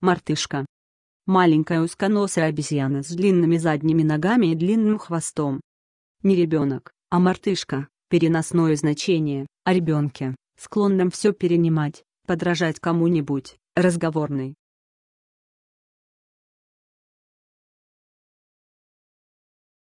Мартышка. Маленькая узконосая обезьяна с длинными задними ногами и длинным хвостом. Не ребенок, а мартышка, переносное значение, о ребенке, склонном все перенимать, подражать кому-нибудь, разговорный,